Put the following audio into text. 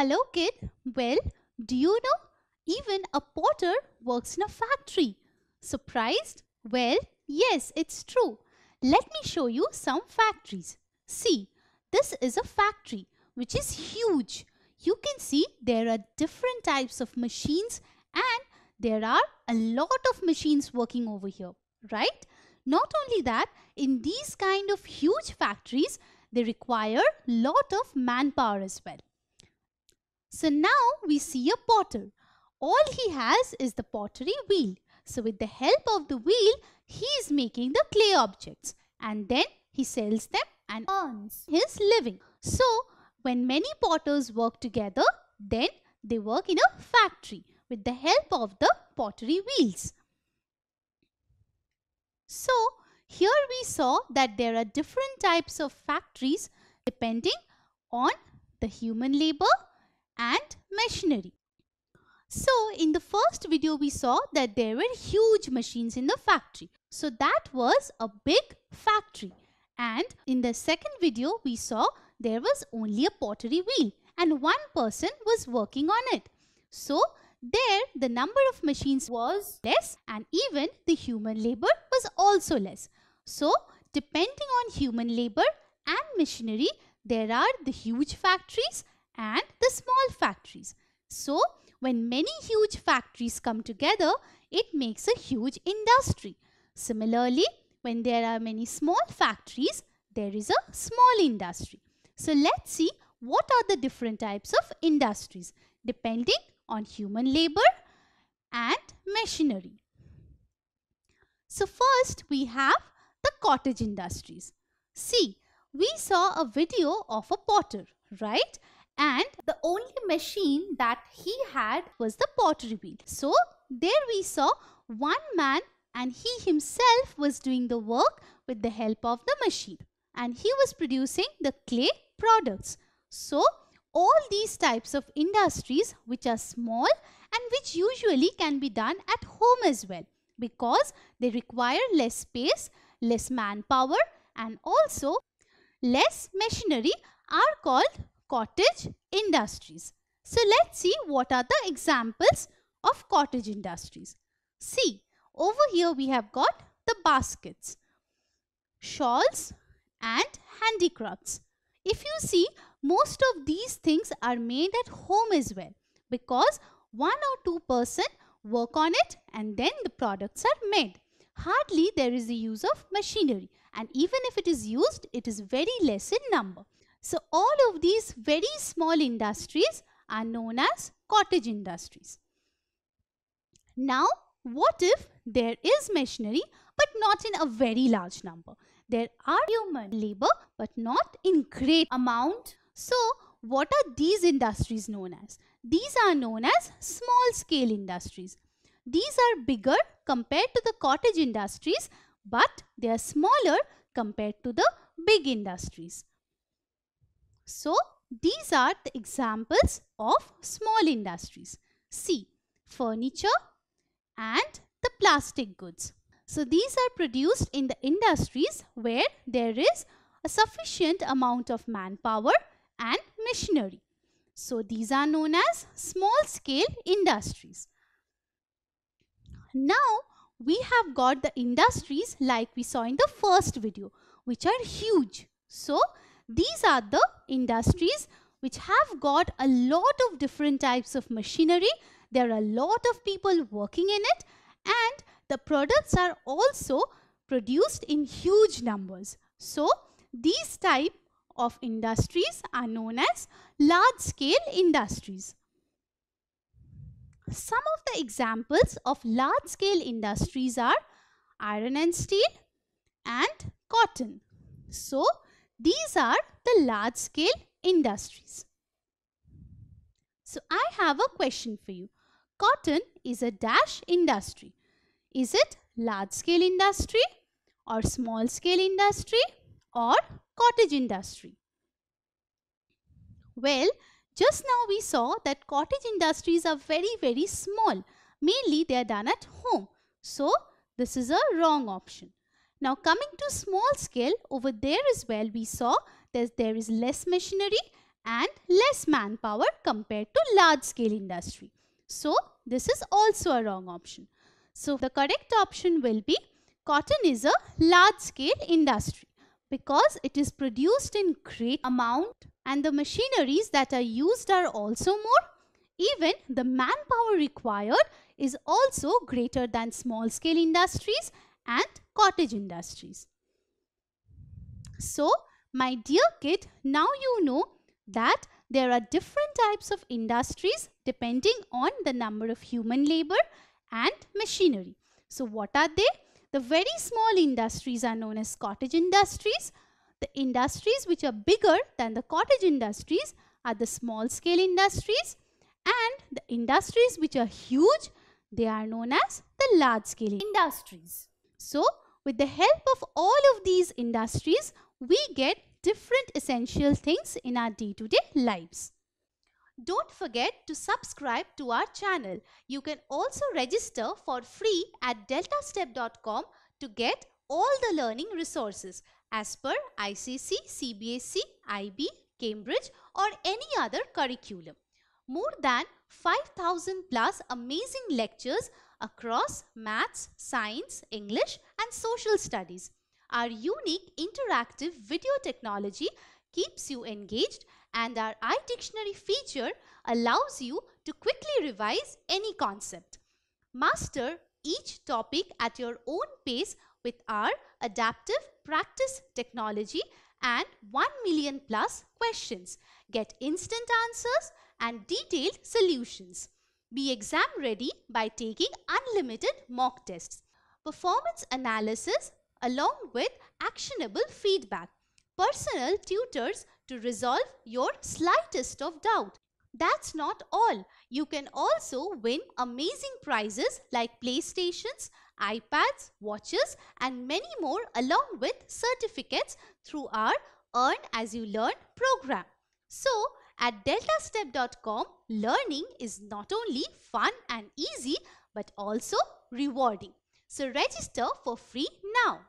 Hello kid, well, do you know? Even a potter works in a factory. Surprised? Well, yes, it's true. Let me show you some factories. See, this is a factory which is huge. You can see there are different types of machines and there are a lot of machines working over here, right? Not only that, in these kind of huge factories, they require lot of manpower as well. So now we see a potter. All he has is the pottery wheel. So with the help of the wheel, he is making the clay objects and then he sells them and earns his living. So when many potters work together, then they work in a factory with the help of the pottery wheels. So here we saw that there are different types of factories depending on the human labor and machinery. So in the first video we saw that there were huge machines in the factory. So that was a big factory. And in the second video we saw there was only a pottery wheel and one person was working on it. So there the number of machines was less and even the human labor was also less. So depending on human labor and machinery there are the huge factories and the small factories. So when many huge factories come together, it makes a huge industry. Similarly, when there are many small factories, there is a small industry. So let's see what are the different types of industries depending on human labor and machinery. So first we have the cottage industries. See, we saw a video of a potter, right? and the only machine that he had was the pottery wheel. So there we saw one man and he himself was doing the work with the help of the machine and he was producing the clay products. So all these types of industries which are small and which usually can be done at home as well because they require less space, less manpower and also less machinery are called cottage industries. So let's see what are the examples of cottage industries. See, over here we have got the baskets, shawls and handicrafts. If you see, most of these things are made at home as well because one or two person work on it and then the products are made. Hardly there is the use of machinery and even if it is used, it is very less in number. So all of these very small industries are known as cottage industries. Now what if there is machinery but not in a very large number? There are human labor but not in great amount. So what are these industries known as? These are known as small scale industries. These are bigger compared to the cottage industries but they are smaller compared to the big industries. So, these are the examples of small industries. See, furniture and the plastic goods. So, these are produced in the industries where there is a sufficient amount of manpower and machinery. So, these are known as small scale industries. Now, we have got the industries like we saw in the first video, which are huge. So, these are the industries which have got a lot of different types of machinery. There are a lot of people working in it and the products are also produced in huge numbers. So, these type of industries are known as large-scale industries. Some of the examples of large-scale industries are iron and steel and cotton. So, these are the large scale industries. So I have a question for you. Cotton is a dash industry. Is it large scale industry or small scale industry or cottage industry? Well, just now we saw that cottage industries are very very small. Mainly they are done at home. So this is a wrong option. Now coming to small scale, over there as well we saw that there is less machinery and less manpower compared to large scale industry. So this is also a wrong option. So the correct option will be cotton is a large scale industry because it is produced in great amount and the machineries that are used are also more. Even the manpower required is also greater than small scale industries and cottage industries. So, my dear kid, now you know that there are different types of industries depending on the number of human labor and machinery. So, what are they? The very small industries are known as cottage industries. The industries which are bigger than the cottage industries are the small scale industries and the industries which are huge, they are known as the large scale industries. So with the help of all of these industries, we get different essential things in our day-to-day -day lives. Don't forget to subscribe to our channel. You can also register for free at deltastep.com to get all the learning resources as per ICC, CBSC, IB, Cambridge or any other curriculum. More than 5000 plus amazing lectures across maths, science, English and social studies. Our unique interactive video technology keeps you engaged and our iDictionary feature allows you to quickly revise any concept. Master each topic at your own pace with our adaptive practice technology and 1 million plus questions. Get instant answers and detailed solutions. Be exam ready by taking unlimited mock tests. Performance analysis along with actionable feedback. Personal tutors to resolve your slightest of doubt. That's not all. You can also win amazing prizes like PlayStations, iPads, watches and many more along with certificates through our Earn As You Learn program. So at deltastep.com, learning is not only fun and easy but also rewarding. So register for free now.